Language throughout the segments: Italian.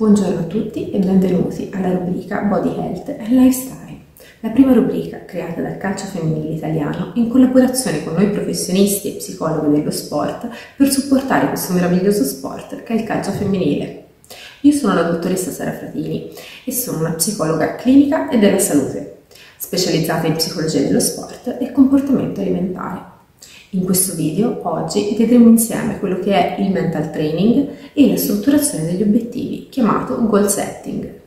Buongiorno a tutti e benvenuti alla rubrica Body Health and Lifestyle, la prima rubrica creata dal calcio femminile italiano in collaborazione con noi professionisti e psicologi dello sport per supportare questo meraviglioso sport che è il calcio femminile. Io sono la dottoressa Sara Fratini e sono una psicologa clinica e della salute, specializzata in psicologia dello sport e comportamento alimentare. In questo video oggi vedremo insieme quello che è il mental training e la strutturazione degli obiettivi, chiamato goal setting.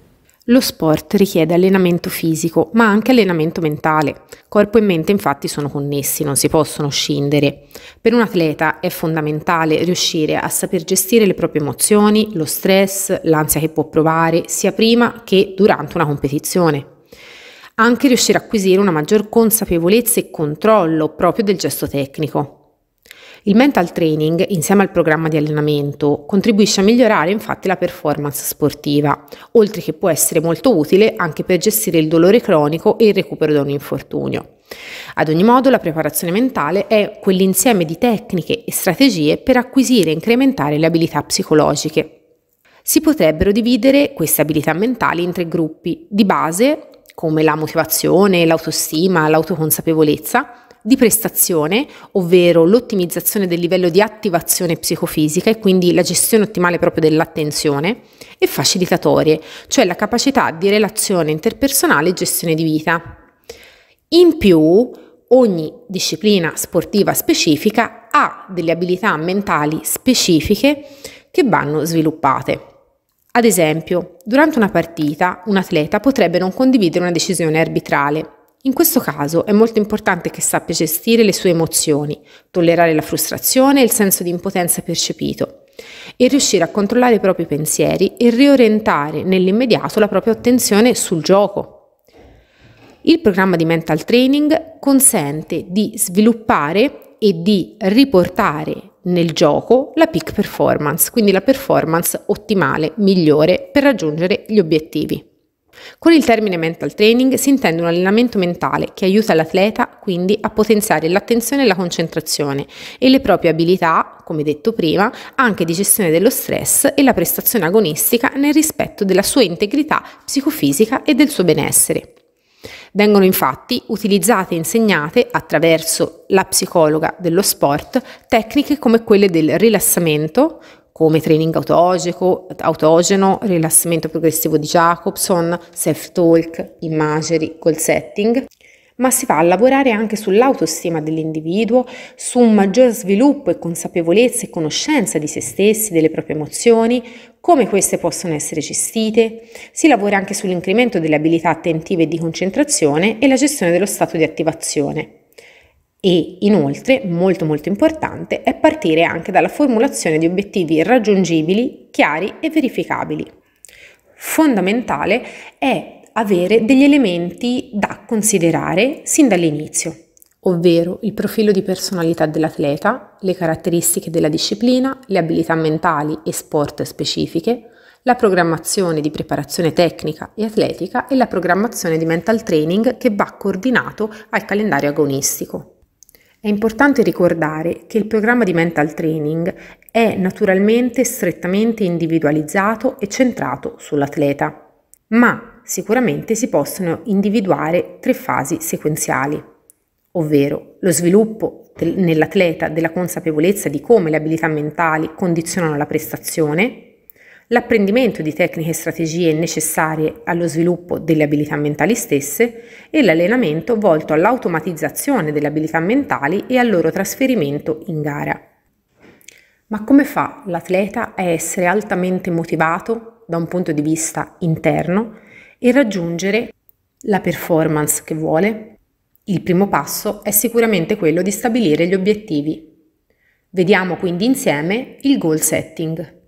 Lo sport richiede allenamento fisico, ma anche allenamento mentale. Corpo e mente infatti sono connessi, non si possono scindere. Per un atleta è fondamentale riuscire a saper gestire le proprie emozioni, lo stress, l'ansia che può provare, sia prima che durante una competizione anche riuscire a acquisire una maggior consapevolezza e controllo proprio del gesto tecnico. Il mental training, insieme al programma di allenamento, contribuisce a migliorare infatti la performance sportiva, oltre che può essere molto utile anche per gestire il dolore cronico e il recupero da un infortunio. Ad ogni modo, la preparazione mentale è quell'insieme di tecniche e strategie per acquisire e incrementare le abilità psicologiche. Si potrebbero dividere queste abilità mentali in tre gruppi, di base, come la motivazione, l'autostima, l'autoconsapevolezza, di prestazione, ovvero l'ottimizzazione del livello di attivazione psicofisica e quindi la gestione ottimale proprio dell'attenzione, e facilitatorie, cioè la capacità di relazione interpersonale e gestione di vita. In più, ogni disciplina sportiva specifica ha delle abilità mentali specifiche che vanno sviluppate. Ad esempio, durante una partita un atleta potrebbe non condividere una decisione arbitrale. In questo caso è molto importante che sappia gestire le sue emozioni, tollerare la frustrazione e il senso di impotenza percepito e riuscire a controllare i propri pensieri e riorientare nell'immediato la propria attenzione sul gioco. Il programma di mental training consente di sviluppare e di riportare nel gioco la peak performance, quindi la performance ottimale, migliore per raggiungere gli obiettivi. Con il termine mental training si intende un allenamento mentale che aiuta l'atleta quindi a potenziare l'attenzione e la concentrazione e le proprie abilità, come detto prima, anche di gestione dello stress e la prestazione agonistica nel rispetto della sua integrità psicofisica e del suo benessere. Vengono infatti utilizzate e insegnate attraverso la psicologa dello sport tecniche come quelle del rilassamento, come training autogeno, autogeno rilassamento progressivo di Jacobson, self-talk, imagery, goal setting, ma si va a lavorare anche sull'autostima dell'individuo, su un maggior sviluppo e consapevolezza e conoscenza di se stessi, delle proprie emozioni, come queste possono essere gestite, si lavora anche sull'incremento delle abilità attentive e di concentrazione e la gestione dello stato di attivazione. E inoltre, molto molto importante, è partire anche dalla formulazione di obiettivi raggiungibili, chiari e verificabili. Fondamentale è avere degli elementi da considerare sin dall'inizio ovvero il profilo di personalità dell'atleta, le caratteristiche della disciplina, le abilità mentali e sport specifiche, la programmazione di preparazione tecnica e atletica e la programmazione di mental training che va coordinato al calendario agonistico. È importante ricordare che il programma di mental training è naturalmente strettamente individualizzato e centrato sull'atleta, ma sicuramente si possono individuare tre fasi sequenziali ovvero lo sviluppo del, nell'atleta della consapevolezza di come le abilità mentali condizionano la prestazione, l'apprendimento di tecniche e strategie necessarie allo sviluppo delle abilità mentali stesse e l'allenamento volto all'automatizzazione delle abilità mentali e al loro trasferimento in gara. Ma come fa l'atleta a essere altamente motivato da un punto di vista interno e raggiungere la performance che vuole? Il primo passo è sicuramente quello di stabilire gli obiettivi. Vediamo quindi insieme il goal setting.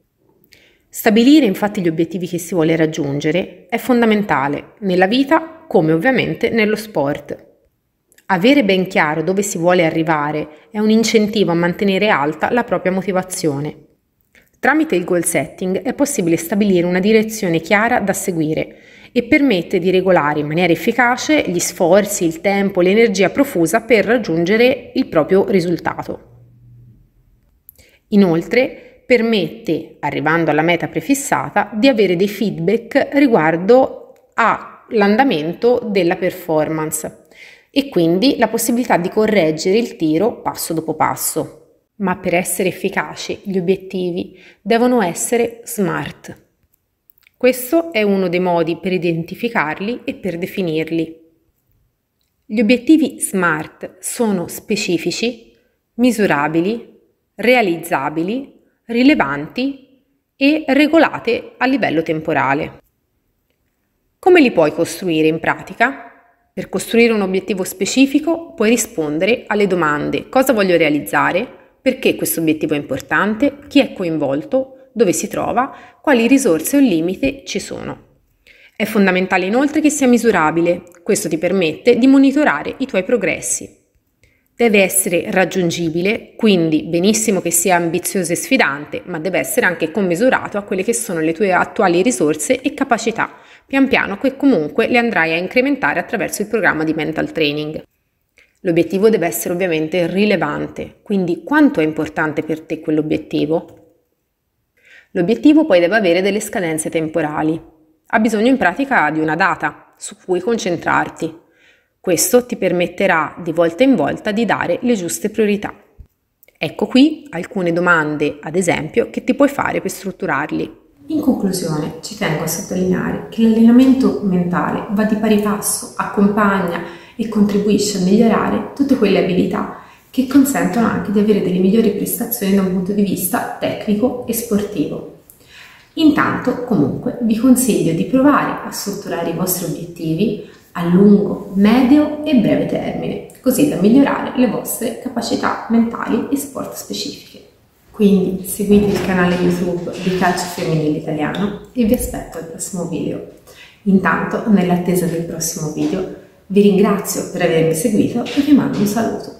Stabilire infatti gli obiettivi che si vuole raggiungere è fondamentale nella vita come ovviamente nello sport. Avere ben chiaro dove si vuole arrivare è un incentivo a mantenere alta la propria motivazione. Tramite il goal setting è possibile stabilire una direzione chiara da seguire e permette di regolare in maniera efficace gli sforzi, il tempo, l'energia profusa per raggiungere il proprio risultato. Inoltre permette, arrivando alla meta prefissata, di avere dei feedback riguardo all'andamento della performance e quindi la possibilità di correggere il tiro passo dopo passo. Ma per essere efficaci gli obiettivi devono essere smart. Questo è uno dei modi per identificarli e per definirli. Gli obiettivi SMART sono specifici, misurabili, realizzabili, rilevanti e regolate a livello temporale. Come li puoi costruire in pratica? Per costruire un obiettivo specifico puoi rispondere alle domande cosa voglio realizzare, perché questo obiettivo è importante, chi è coinvolto dove si trova, quali risorse o limiti ci sono. È fondamentale inoltre che sia misurabile, questo ti permette di monitorare i tuoi progressi. Deve essere raggiungibile, quindi benissimo che sia ambizioso e sfidante, ma deve essere anche commisurato a quelle che sono le tue attuali risorse e capacità, pian piano che comunque le andrai a incrementare attraverso il programma di mental training. L'obiettivo deve essere ovviamente rilevante, quindi quanto è importante per te quell'obiettivo? L'obiettivo poi deve avere delle scadenze temporali. Ha bisogno in pratica di una data su cui concentrarti. Questo ti permetterà di volta in volta di dare le giuste priorità. Ecco qui alcune domande, ad esempio, che ti puoi fare per strutturarli. In conclusione, ci tengo a sottolineare che l'allenamento mentale va di pari passo, accompagna e contribuisce a migliorare tutte quelle abilità che consentono anche di avere delle migliori prestazioni da un punto di vista tecnico e sportivo. Intanto, comunque, vi consiglio di provare a strutturare i vostri obiettivi a lungo, medio e breve termine, così da migliorare le vostre capacità mentali e sport specifiche. Quindi seguite il canale YouTube di Calcio Femminile Italiano e vi aspetto al prossimo video. Intanto, nell'attesa del prossimo video, vi ringrazio per avermi seguito e vi mando un saluto.